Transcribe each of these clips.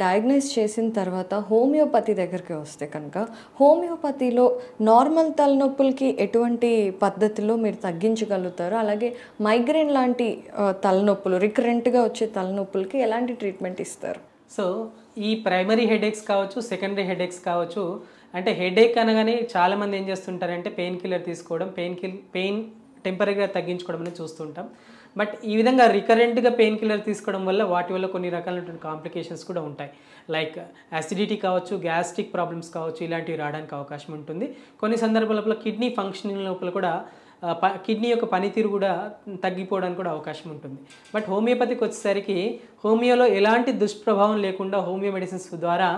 diagnose చేసిన తర్వాత homeopathy దగ్గరికి వస్తే కనుక హోమియోపతిలో నార్మల్ తలనొప్పులకి ఎటువంటి పద్ధతిలో మీరు తగ్గించగలుగుతారు అలాగే మైగ్రేన్ లాంటి తలనొప్పులు రికరెంట్గా వచ్చే తలనొప్పులకి ఎలాంటి ట్రీట్మెంట్ ఇస్తారు సో ఈ ప్రైమరీ హెడేక్స్ కావచ్చు సెకండరీ హెడేక్స్ కావచ్చు అంటే హెడేక్ అనగానే చాలామంది ఏం చేస్తుంటారంటే పెయిన్ కిల్లర్ తీసుకోవడం పెయిన్ కిల్ పెయిన్ టెంపరీగా తగ్గించుకోవడం అనేది చూస్తుంటాం బట్ ఈ విధంగా రికరెంట్గా పెయిన్ కిల్లర్ తీసుకోవడం వల్ల వాటి వల్ల కొన్ని రకాలైనటువంటి కాంప్లికేషన్స్ కూడా ఉంటాయి లైక్ యాసిడిటీ కావచ్చు గ్యాస్ట్రిక్ ప్రాబ్లమ్స్ కావచ్చు ఇలాంటివి రావడానికి అవకాశం ఉంటుంది కొన్ని సందర్భాల లోపల కిడ్నీ ఫంక్షనింగ్ లోపల కూడా కిడ్నీ యొక్క పనితీరు కూడా తగ్గిపోవడానికి కూడా అవకాశం ఉంటుంది బట్ హోమియోపతికి వచ్చేసరికి హోమియోలో ఎలాంటి దుష్ప్రభావం లేకుండా హోమియో మెడిసిన్స్ ద్వారా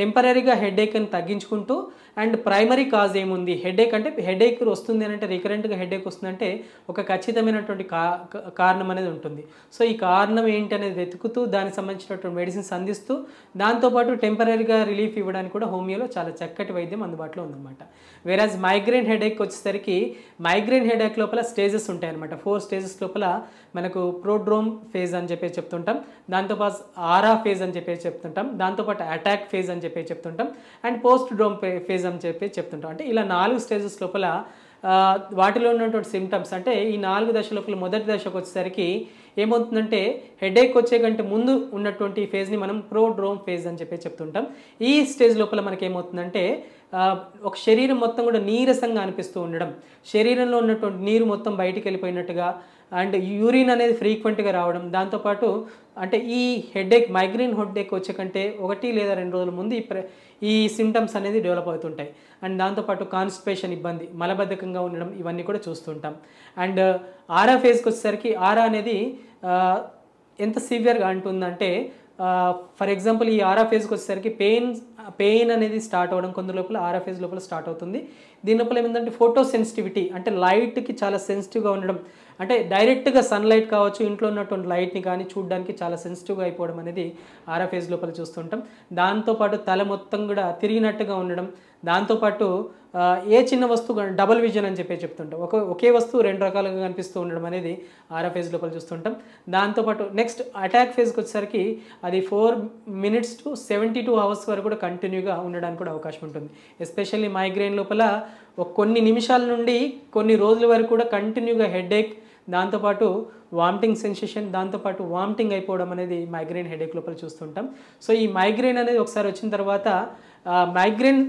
టెంపరీగా హెడేక్ని తగ్గించుకుంటూ అండ్ ప్రైమరీ కాజ్ ఏముంది హెడేక్ అంటే హెడేక్ వస్తుంది అని అంటే రికరెంట్గా హెడేక్ వస్తుందంటే ఒక ఖచ్చితమైనటువంటి కా కారణం అనేది ఉంటుంది సో ఈ కారణం ఏంటి అనేది వెతుకుతూ దానికి సంబంధించినటువంటి మెడిసిన్స్ అందిస్తూ దాంతోపాటు టెంపరీగా రిలీఫ్ ఇవ్వడానికి కూడా హోమియోలో చాలా చక్కటి వైద్యం అందుబాటులో ఉందన్నమాట వేరాజ్ మైగ్రేన్ హెడేక్ వచ్చేసరికి మైగ్రేన్ హెడేక్ లోపల స్టేజెస్ ఉంటాయన్నమాట ఫోర్ స్టేజెస్ లోపల మనకు ప్రోడ్రోమ్ ఫేజ్ అని చెప్పేసి చెప్తుంటాం దాంతోపాటు ఆరా ఫేజ్ అని చెప్పేసి చెప్తుంటాం దాంతోపాటు అటాక్ ఫేజ్ అని అని చెప్పి చెప్తుంటాం అండ్ పోస్ట్ డ్రోమ్ ఫేజ్ అని చెప్పి చెప్తుంటాం అంటే ఇలా నాలుగు స్టేజెస్ లోపల వాటిలో ఉన్నటువంటి సిమ్టమ్స్ అంటే ఈ నాలుగు దశ లోపల మొదటి దశకు వచ్చేసరికి ఏమవుతుందంటే హెడేక్ వచ్చే కంటే ముందు ఉన్నటువంటి ఫేజ్ని మనం ప్రోడ్రోమ్ ఫేజ్ అని చెప్పి చెప్తుంటాం ఈ స్టేజ్ లోపల మనకి ఏమవుతుందంటే ఒక శరీరం మొత్తం కూడా నీరసంగా అనిపిస్తూ ఉండడం శరీరంలో ఉన్నటువంటి నీరు మొత్తం బయటికి వెళ్ళిపోయినట్టుగా అండ్ యూరిన్ అనేది ఫ్రీక్వెంట్గా రావడం దాంతోపాటు అంటే ఈ హెడ్ఏక్ మైగ్రేన్ హెడేక్ వచ్చే కంటే ఒకటి లేదా రెండు రోజుల ముందు ఈ ప్ర ఈ సిమ్టమ్స్ అనేది డెవలప్ అవుతుంటాయి అండ్ దాంతోపాటు కాన్స్పేషన్ ఇబ్బంది మలబద్ధకంగా ఉండడం ఇవన్నీ కూడా చూస్తుంటాం అండ్ ఆరా ఫేజ్కి వచ్చేసరికి ఆరా అనేది ఎంత సివియర్గా అంటుందంటే ఫర్ ఎగ్జాంపుల్ ఈ ఆరా ఫేజ్కి వచ్చేసరికి పెయిన్ పెయిన్ అనేది స్టార్ట్ అవ్వడం కొంత లోపల ఆర్ఎఫ్ఎస్ లోపల స్టార్ట్ అవుతుంది దీని లోపల ఏమిటంటే ఫోటో సెన్సిటివిటీ అంటే లైట్కి చాలా సెన్సిటివ్గా ఉండడం అంటే డైరెక్ట్గా సన్లైట్ కావచ్చు ఇంట్లో ఉన్నటువంటి లైట్ని కానీ చూడడానికి చాలా సెన్సిటివ్గా అయిపోవడం అనేది ఆర్ఎఫ్ఎస్ లోపల చూస్తుంటాం దాంతోపాటు తల మొత్తం కూడా తిరిగినట్టుగా ఉండడం దాంతోపాటు ఏ చిన్న వస్తువు డబల్ విజన్ అని చెప్పి చెప్తుంటాం ఒక ఒకే వస్తువు రెండు రకాలుగా కనిపిస్తూ ఉండడం అనేది ఆరా ఫేజ్ లోపల చూస్తుంటాం దాంతోపాటు నెక్స్ట్ అటాక్ ఫేజ్కి వచ్చేసరికి అది four minutes to seventy two hours వరకు కూడా కంటిన్యూగా ఉండడానికి కూడా అవకాశం ఉంటుంది ఎస్పెషల్లీ మైగ్రేన్ లోపల కొన్ని నిమిషాల నుండి కొన్ని రోజుల వరకు కూడా కంటిన్యూగా హెడేక్ దాంతోపాటు వామిటింగ్ సెన్సేషన్ దాంతోపాటు వామిటింగ్ అయిపోవడం అనేది మైగ్రేన్ హెడేక్ లోపల చూస్తుంటాం సో ఈ మైగ్రేన్ అనేది ఒకసారి వచ్చిన తర్వాత మైగ్రేన్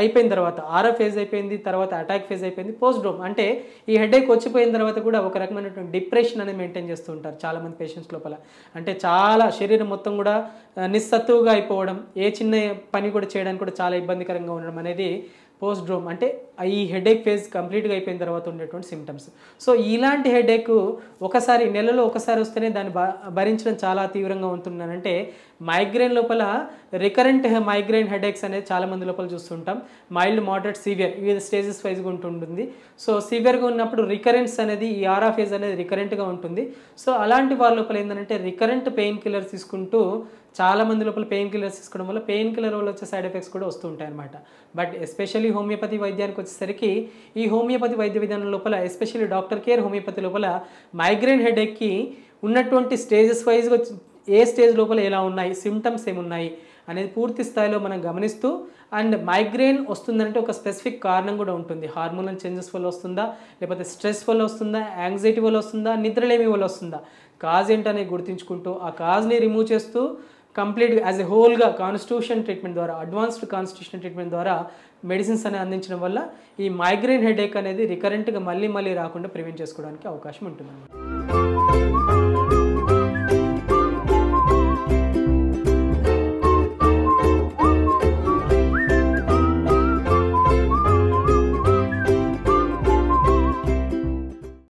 అయిపోయిన తర్వాత ఆర్ఎఫ్ ఫేజ్ అయిపోయింది తర్వాత అటాక్ ఫేజ్ అయిపోయింది పోస్ట్ డ్రోమ్ అంటే ఈ హెడ్ హెడేక్ వచ్చిపోయిన తర్వాత కూడా ఒక రకమైనటువంటి డిప్రెషన్ అనేది మెయింటైన్ చేస్తూ ఉంటారు చాలామంది పేషెంట్స్ లోపల అంటే చాలా శరీరం మొత్తం కూడా నిస్సత్తువుగా అయిపోవడం ఏ చిన్న పని కూడా చేయడానికి కూడా చాలా ఇబ్బందికరంగా ఉండడం అనేది పోస్ట్ డ్రోమ్ అంటే ఈ హెడేక్ ఫేజ్ కంప్లీట్గా అయిపోయిన తర్వాత ఉండేటువంటి సిమ్టమ్స్ సో ఇలాంటి హెడేక్ ఒకసారి నెలలో ఒకసారి వస్తేనే దాన్ని భరించడం చాలా తీవ్రంగా ఉంటుందనంటే మైగ్రేన్ లోపల రికరెంట్ మైగ్రేన్ హెడేక్స్ అనేది చాలామంది లోపల చూస్తుంటాం మైల్డ్ మోడరేట్ సివియర్ వివిధ స్టేజెస్ వైజ్గా ఉంటుంటుంది సో సివియర్గా ఉన్నప్పుడు రికరెంట్స్ అనేది ఈ ఆరా ఫేజ్ అనేది రికరెంట్గా ఉంటుంది సో అలాంటి వారి లోపల ఏంటంటే రికరెంట్ పెయిన్ కిల్లర్ తీసుకుంటూ చాలా మంది లోపల పెయిన్ కిల్లర్స్ తీసుకోవడం వల్ల పెయిన్ కిల్లర్ వల్ల వచ్చే సైడ్ ఎఫెక్ట్స్ కూడా వస్తూ ఉంటాయి అనమాట బట్ ఎస్పెషల్లీ హోమియోపతి వైద్యానికి వచ్చేసరికి ఈ హోమియోపతి వైద్య విధానం లోపల ఎస్పెషల్లీ డాక్టర్ కేర్ హోమియోపతి లోపల మైగ్రేన్ హెడేక్కి ఉన్నటువంటి స్టేజెస్ వైజ్గా ఏ స్టేజ్ లోపల ఎలా ఉన్నాయి సిమ్టమ్స్ ఏమున్నాయి అనేది పూర్తి స్థాయిలో మనం గమనిస్తూ అండ్ మైగ్రేన్ వస్తుందంటే ఒక స్పెసిఫిక్ కారణం కూడా ఉంటుంది హార్మోనల్ చేంజెస్ వల్ల వస్తుందా లేకపోతే స్ట్రెస్ వల్ల వస్తుందా యాంగ్జైటీ వల్ల వస్తుందా నిద్రలేమి వల్ల వస్తుందా కాజ్ ఏంటనే గుర్తించుకుంటూ ఆ కాజ్ని రిమూవ్ చేస్తూ కంప్లీట్ యాజ్ ఎ హోల్గా కాన్స్టిట్యూషన్ ట్రీట్మెంట్ ద్వారా అడ్వాన్స్డ్ కాన్స్టిట్యూషన్ ట్రీట్మెంట్ ద్వారా మెడిసిన్స్ అనేవి అందించడం వల్ల ఈ మైగ్రైన్ హెడేక్ అనేది రికరెంట్గా మళ్ళీ మళ్ళీ రాకుండా ప్రివెంట్ చేసుకోవడానికి అవకాశం ఉంటుందన్నమాట